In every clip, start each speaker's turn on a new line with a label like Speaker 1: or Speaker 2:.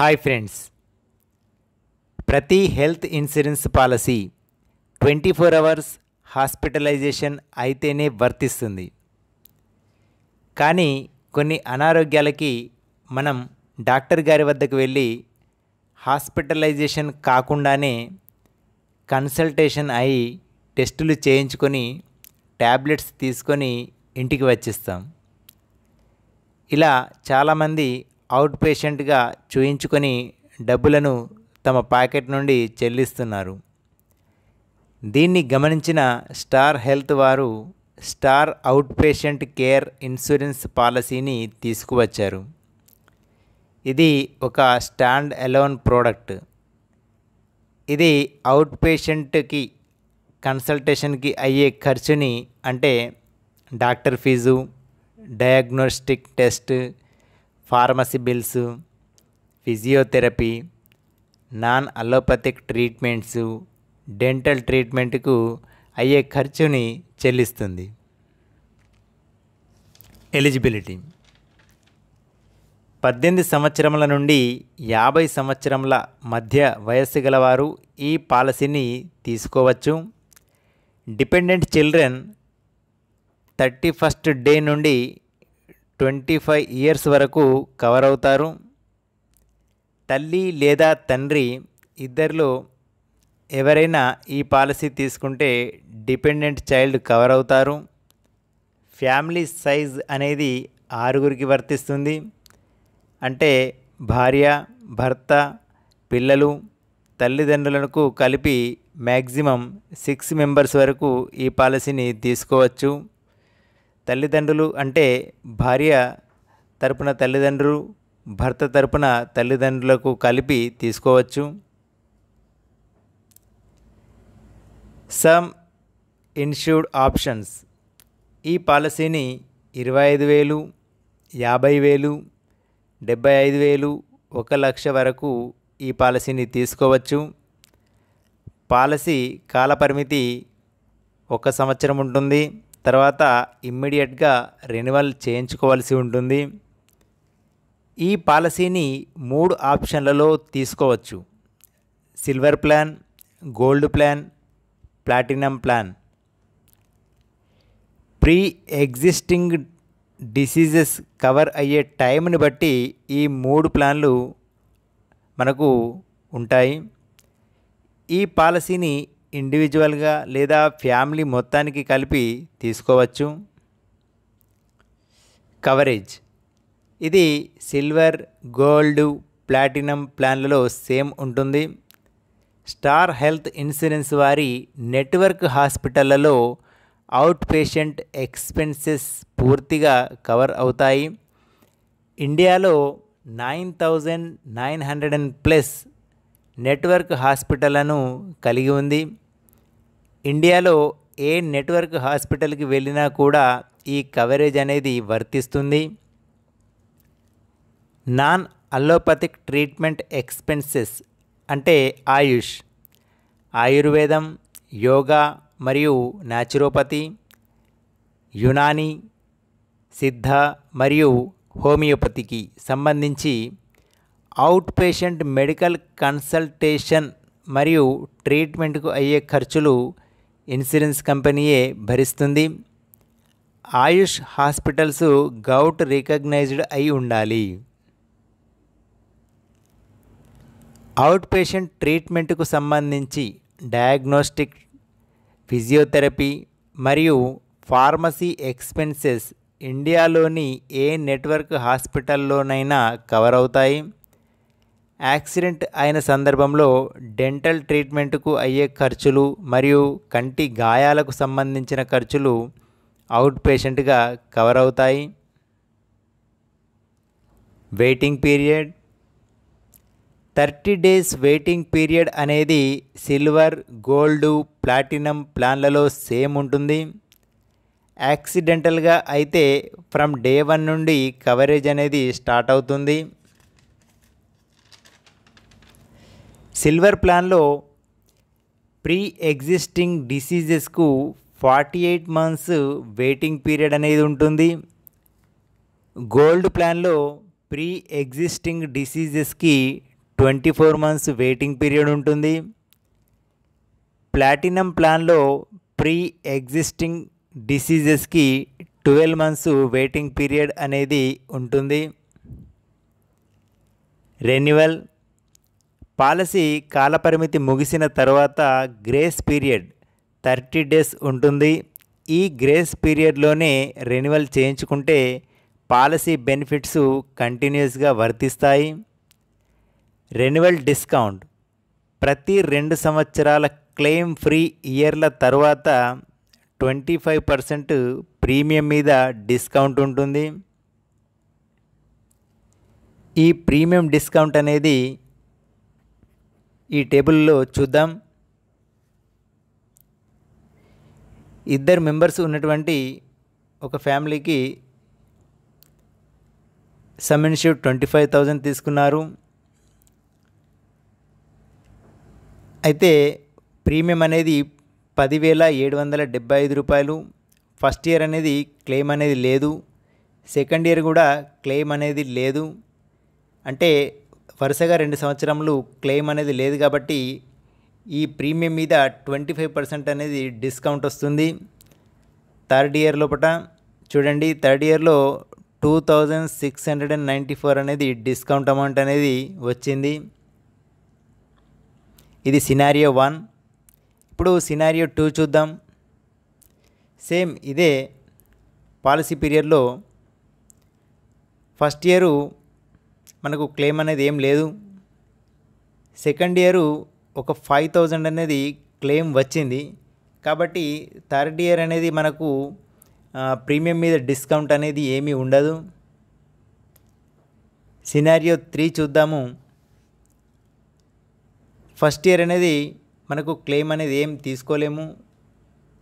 Speaker 1: hi friends ప్రతి health insurance policy twenty four hours hospitalization అయితేనే వర్తిస్తుంది కానీ కొన్ని అనారోగ్యాలకి మనం డాక్టర్ గారి వద్దకు వెళ్ళి హాస్పిటలైజేషన్ కాకుండానే కన్సల్టేషన్ అయి టెస్టులు చేయించుకొని ట్యాబ్లెట్స్ తీసుకొని ఇంటికి వచ్చిస్తాం ఇలా చాలామంది అవుట్ పేషెంట్గా చూయించుకొని డబ్బులను తమ పాకెట్ నుండి చెల్లిస్తున్నారు దీన్ని గమనించిన స్టార్ హెల్త్ వారు Star out patient care insurance పాలసీని తీసుకువచ్చారు ఇది ఒక స్టాండ్ అలోన్ ప్రోడక్ట్ ఇది అవుట్ పేషెంట్కి కన్సల్టేషన్కి అయ్యే ఖర్చుని అంటే doctor fee diagnostic test pharmacy bills physiotherapy non allopathic treatments dental ట్రీట్మెంట్కు అయ్యే ఖర్చుని చెల్లిస్తుంది ఎలిజిబిలిటీ పద్దెనిమిది సంవత్సరముల నుండి యాభై సంవత్సరముల మధ్య వయస్సు గలవారు ఈ పాలసీని తీసుకోవచ్చు dependent children thirty first day నుండి ట్వంటీ ఫైవ్ ఇయర్స్ వరకు కవర్ అవుతారు తల్లి లేదా తండ్రి ఇద్దరిలో ఎవరైనా ఈ పాలసీ తీసుకుంటే డిపెండెంట్ చైల్డ్ కవర్ అవుతారు ఫ్యామిలీ సైజ్ అనేది ఆరుగురికి వర్తిస్తుంది అంటే భార్య భర్త పిల్లలు తల్లిదండ్రులకు కలిపి మ్యాక్సిమం సిక్స్ మెంబర్స్ వరకు ఈ పాలసీని తీసుకోవచ్చు తల్లిదండ్రులు అంటే భార్య తరపున తల్లిదండ్రులు భర్త తరపున తల్లిదండ్రులకు కలిపి తీసుకోవచ్చు సమ్ ఇన్ష్యూర్డ్ ఆప్షన్స్ ఈ పాలసీని ఇరవై ఐదు వేలు యాభై వేలు డెబ్బై ఐదు వేలు ఒక లక్ష వరకు ఈ పాలసీని తీసుకోవచ్చు పాలసీ కాలపరిమితి ఒక సంవత్సరం ఉంటుంది తర్వాత ఇమ్మీడియట్గా రెన్యువల్ చేయించుకోవాల్సి ఉంటుంది ఈ పాలసీని మూడు ఆప్షన్లలో తీసుకోవచ్చు silver plan gold plan platinum plan pre existing diseases cover అయ్యే టైంని బట్టి ఈ మూడు ప్లాన్లు మనకు ఉంటాయి ఈ పాలసీని ఇండివిజువల్గా లేదా ఫ్యామిలీ మొత్తానికి కలిపి తీసుకోవచ్చు కవరేజ్ ఇది సిల్వర్ గోల్డ్ ప్లాటినం ప్లాన్లలో సేమ్ ఉంటుంది స్టార్ హెల్త్ ఇన్సూరెన్స్ వారి నెట్వర్క్ హాస్పిటళ్లలో అవుట్ పేషెంట్ ఎక్స్పెన్సెస్ పూర్తిగా కవర్ అవుతాయి ఇండియాలో nine thousand nine hundred and plus network హాస్పిటళ్లను కలిగి ఉంది ఇండియాలో ఏ నెట్వర్క్ హాస్పిటల్కి వెళ్ళినా కూడా ఈ కవరేజ్ అనేది వర్తిస్తుంది నాన్ అల్లోపతిక్ ట్రీట్మెంట్ ఎక్స్పెన్సెస్ అంటే ఆయుష్ ఆయుర్వేదం యోగా మరియు న్యాచురోపతి యునాని సిద్ధ మరియు హోమియోపతికి సంబంధించి అవుట్ పేషెంట్ మెడికల్ కన్సల్టేషన్ మరియు ట్రీట్మెంట్కు అయ్యే ఖర్చులు ఇన్సూరెన్స్ కంపెనీయే భరిస్తుంది ఆయుష్ హాస్పిటల్స్ గౌట్ రికగ్నైజ్డ్ అయి ఉండాలి అవుట్ పేషెంట్ ట్రీట్మెంట్కు సంబంధించి డయాగ్నోస్టిక్ ఫిజియోథెరపీ మరియు ఫార్మసీ ఎక్స్పెన్సెస్ ఇండియాలోని ఏ నెట్వర్క్ హాస్పిటల్లోనైనా కవర్ అవుతాయి యాక్సిడెంట్ అయిన సందర్భంలో డెంటల్ ట్రీట్మెంట్కు అయ్యే ఖర్చులు మరియు కంటి గాయాలకు సంబంధించిన ఖర్చులు అవుట్ పేషెంట్గా కవర్ అవుతాయి waiting period thirty days waiting period అనేది సిల్వర్ గోల్డ్ ప్లాటినం ప్లాన్లలో సేమ్ ఉంటుంది యాక్సిడెంటల్గా అయితే ఫ్రమ్ డే వన్ నుండి కవరేజ్ అనేది స్టార్ట్ అవుతుంది సిల్వర్ ప్లాన్లో ప్రీ ఎగ్జిస్టింగ్ డిసీజెస్కు forty eight months waiting period అనేది ఉంటుంది గోల్డ్ ప్లాన్లో ప్రీ ఎగ్జిస్టింగ్ డిసీజెస్కి twenty four months waiting period ఉంటుంది ప్లాటినం ప్లాన్లో ప్రీ ఎగ్జిస్టింగ్ డిసీజెస్కి ట్వెల్వ్ మంత్స్ వెయిటింగ్ పీరియడ్ అనేది ఉంటుంది రెన్యువల్ పాలసీ కాలపరిమితి ముగిసిన తర్వాత గ్రేస్ పీరియడ్ థర్టీ డేస్ ఉంటుంది ఈ గ్రేస్ పీరియడ్లోనే రెన్యువల్ చేయించుకుంటే పాలసీ బెనిఫిట్స్ కంటిన్యూస్గా వర్తిస్తాయి రెన్యువల్ డిస్కౌంట్ ప్రతి రెండు సంవత్సరాల క్లెయిమ్ ఫ్రీ ఇయర్ల తర్వాత ట్వంటీ ఫైవ్ పర్సెంట్ ప్రీమియం మీద డిస్కౌంట్ ఉంటుంది ఈ ప్రీమియం డిస్కౌంట్ అనేది ఈ టేబుల్లో చూద్దాం ఇద్దరు మెంబర్స్ ఉన్నటువంటి ఒక ఫ్యామిలీకి sum insured twenty five thousand తీసుకున్నారు అయితే ప్రీమియం అనేది పదివేల ఏడు వందల డెబ్బై ఐదు రూపాయలు ఫస్ట్ ఇయర్ అనేది క్లెయిమ్ అనేది లేదు సెకండ్ ఇయర్ కూడా క్లెయిమ్ అనేది లేదు అంటే వరుసగా రెండు సంవత్సరములు క్లెయిమ్ అనేది లేదు కాబట్టి ఈ ప్రీమియం మీద ట్వంటీ ఫైవ్ పర్సెంట్ అనేది డిస్కౌంట్ వస్తుంది థర్డ్ ఇయర్ లోపల చూడండి థర్డ్ ఇయర్లో two thousand six hundred and ninety four అనేది డిస్కౌంట్ అమౌంట్ అనేది వచ్చింది ఇది సినారియో వన్ ఇప్పుడు సినారియో టూ చూద్దాం సేమ్ ఇదే పాలసీ పీరియడ్లో ఫస్ట్ ఇయరు మనకు క్లెయిమ్ అనేది ఏం లేదు సెకండ్ ఇయర్ ఒక ఫైవ్ థౌజండ్ అనేది క్లెయిమ్ వచ్చింది కాబట్టి థర్డ్ ఇయర్ అనేది మనకు ప్రీమియం మీద డిస్కౌంట్ అనేది ఏమీ ఉండదు సినారియో త్రీ చూద్దాము ఫస్ట్ ఇయర్ అనేది మనకు క్లెయిమ్ అనేది ఏం తీసుకోలేము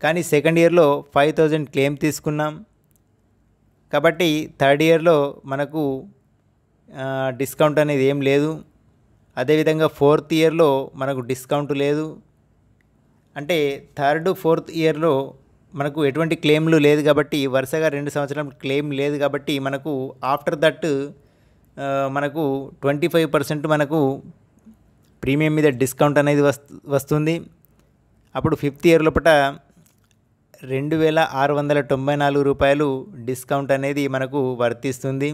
Speaker 1: కానీ సెకండ్ ఇయర్లో ఫైవ్ థౌజండ్ క్లెయిమ్ తీసుకున్నాం కాబట్టి థర్డ్ ఇయర్లో మనకు డిస్కౌంట్ అనేది ఏం లేదు అదేవిధంగా ఫోర్త్ ఇయర్లో మనకు డిస్కౌంట్ లేదు అంటే థర్డ్ ఫోర్త్ ఇయర్లో మనకు ఎటువంటి క్లెయిమ్లు లేదు కాబట్టి వరుసగా రెండు సంవత్సరం క్లెయిమ్ లేదు కాబట్టి మనకు ఆఫ్టర్ దట్ మనకు ట్వంటీ ఫైవ్ పర్సెంట్ మనకు ప్రీమియం మీద డిస్కౌంట్ అనేది వస్తుంది అప్పుడు ఫిఫ్త్ ఇయర్ లోపల రెండు వేల ఆరు వందల తొంభై నాలుగు రూపాయలు డిస్కౌంట్ అనేది మనకు వర్తిస్తుంది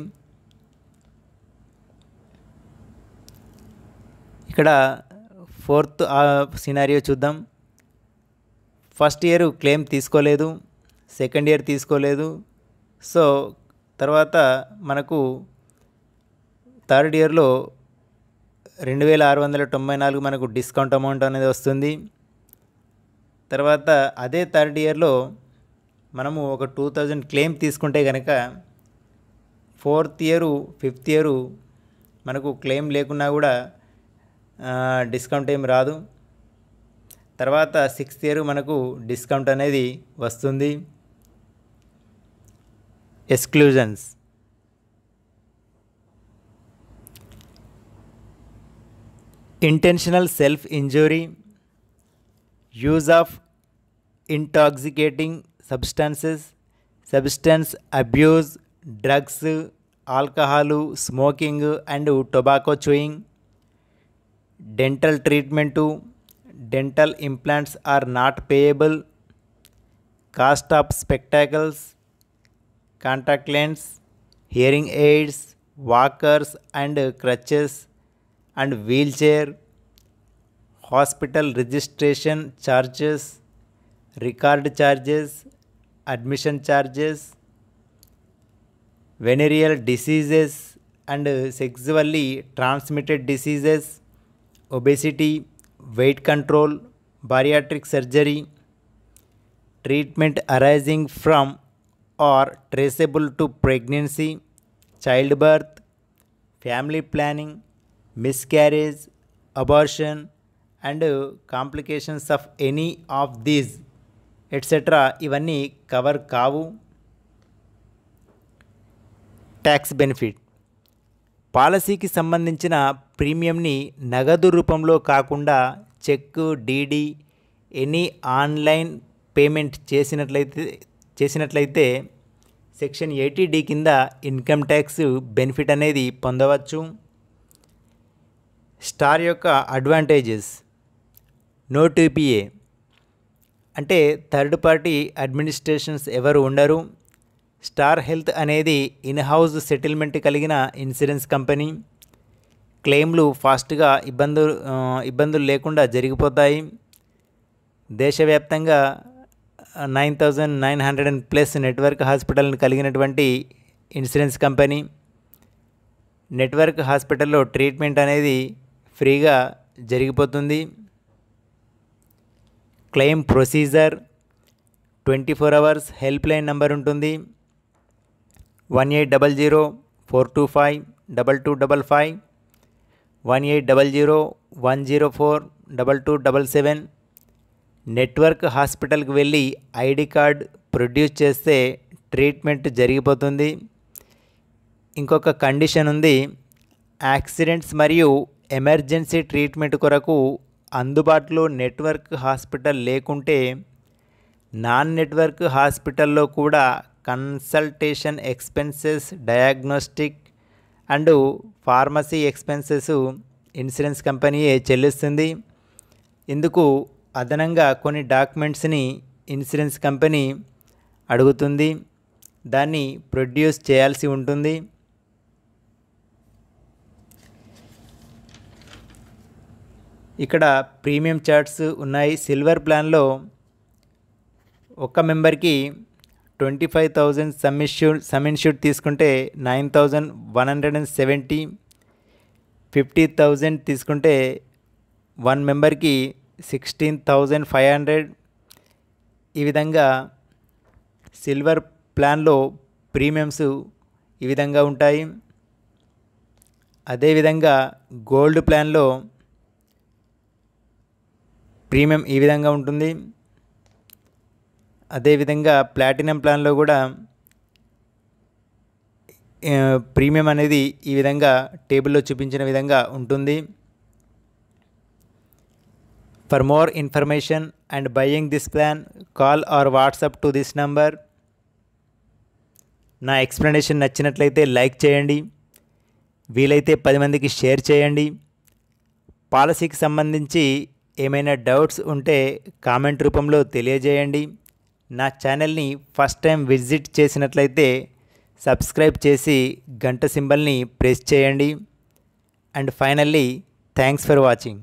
Speaker 1: ఇక్కడ ఫోర్త్ సినారియో చూద్దాం ఫస్ట్ ఇయర్ క్లెయిమ్ తీసుకోలేదు సెకండ్ ఇయర్ తీసుకోలేదు సో తర్వాత మనకు థర్డ్ ఇయర్లో రెండు వేల ఆరు వందల తొంభై నాలుగు మనకు డిస్కౌంట్ అమౌంట్ అనేది వస్తుంది తర్వాత అదే థర్డ్ ఇయర్లో మనము ఒక టూ థౌజండ్ క్లెయిమ్ తీసుకుంటే కనుక ఫోర్త్ ఇయరు ఫిఫ్త్ ఇయరు మనకు క్లెయిమ్ లేకున్నా కూడా డిస్కౌంట్ ఏం రాదు తర్వాత సిక్స్త్ ఇయర్ మనకు డిస్కౌంట్ అనేది వస్తుంది exclusions intentional self injury use of intoxicating substances substance abuse drugs alcohol smoking and tobacco chewing dental treatment to dental implants are not payable cost of spectacles contact lenses hearing aids walkers and crutches and wheelchair hospital registration charges record charges admission charges venereal diseases and sexually transmitted diseases obesity weight control bariatric surgery treatment arising from or traceable to pregnancy child birth family planning miscarriage abortion and complications of any of these etcetera even cover का tax benefit policy की संबंधी ప్రీమియంని నగదు రూపంలో కాకుండా cheque DD any online payment చేసినట్లయితే చేసినట్లయితే section eighty కింద ఇన్కమ్ ట్యాక్స్ బెనిఫిట్ అనేది పొందవచ్చు స్టార్ యొక్క అడ్వాంటేజెస్ నో టీపీఏ అంటే థర్డ్ పార్టీ అడ్మినిస్ట్రేషన్స్ ఎవరు ఉండరు స్టార్ హెల్త్ అనేది ఇన్హౌస్ సెటిల్మెంట్ కలిగిన ఇన్సూరెన్స్ కంపెనీ క్లెయిమ్లు ఫాస్ట్గా ఇబ్బందులు ఇబ్బందులు లేకుండా జరిగిపోతాయి దేశవ్యాప్తంగా nine thousand nine hundred and plus network హాస్పిటల్ని కలిగినటువంటి ఇన్సూరెన్స్ కంపెనీ నెట్వర్క్ హాస్పిటల్లో ట్రీట్మెంట్ అనేది ఫ్రీగా జరిగిపోతుంది claim procedure twenty four hours help line number ఉంటుంది one eight double zero four two five double two double five one eight double zero one zero four double two double seven network హాస్పిటల్కి వెళ్ళి ID card produce చేస్తే treatment జరిగిపోతుంది ఇంకొక condition ఉంది accidents మరియు emergency treatment కొరకు అందుబాటులో network hospital లేకుంటే నాన్ నెట్వర్క్ హాస్పిటల్లో కూడా consultation expenses diagnostic and pharmacy expenses insurance కంపెనీయే చెల్లిస్తుంది ఇందుకు అదనంగా కొన్ని డాక్యుమెంట్స్ని ఇన్సూరెన్స్ కంపెనీ అడుగుతుంది దాన్ని ప్రొడ్యూస్ చేయాల్సి ఉంటుంది ఇక్కడ ప్రీమియం చార్ట్స్ ఉన్నాయి సిల్వర్ ప్లాన్లో ఒక్క మెంబర్కి twenty five thousand sum insured sum insured తీసుకుంటే nine thousand one hundred and seventy fifty thousand తీసుకుంటే వన్ మెంబర్కి సిక్స్టీన్ థౌజండ్ ఫైవ్ హండ్రెడ్ ఈ విధంగా సిల్వర్ ప్లాన్లో ప్రీమియమ్స్ ఈ విధంగా ఉంటాయి అదేవిధంగా గోల్డ్ ప్లాన్లో ప్రీమియం ఈ విధంగా ఉంటుంది అదేవిధంగా ప్లాటినం ప్లాన్లో కూడా ప్రీమియం అనేది ఈ విధంగా టేబుల్లో చూపించిన విధంగా ఉంటుంది for more information and buying this plan call or WhatsApp to this number నా ఎక్స్ప్లెనేషన్ నచ్చినట్లయితే లైక్ చేయండి వీలైతే పది మందికి షేర్ చేయండి పాలసీకి సంబంధించి ఏమైనా డౌట్స్ ఉంటే కామెంట్ రూపంలో తెలియజేయండి నా ఛానల్ని ఫస్ట్ టైం విజిట్ చేసినట్లయితే సబ్స్క్రైబ్ చేసి గంట సింబల్ని ప్రెస్ చేయండి and finally thanks for watching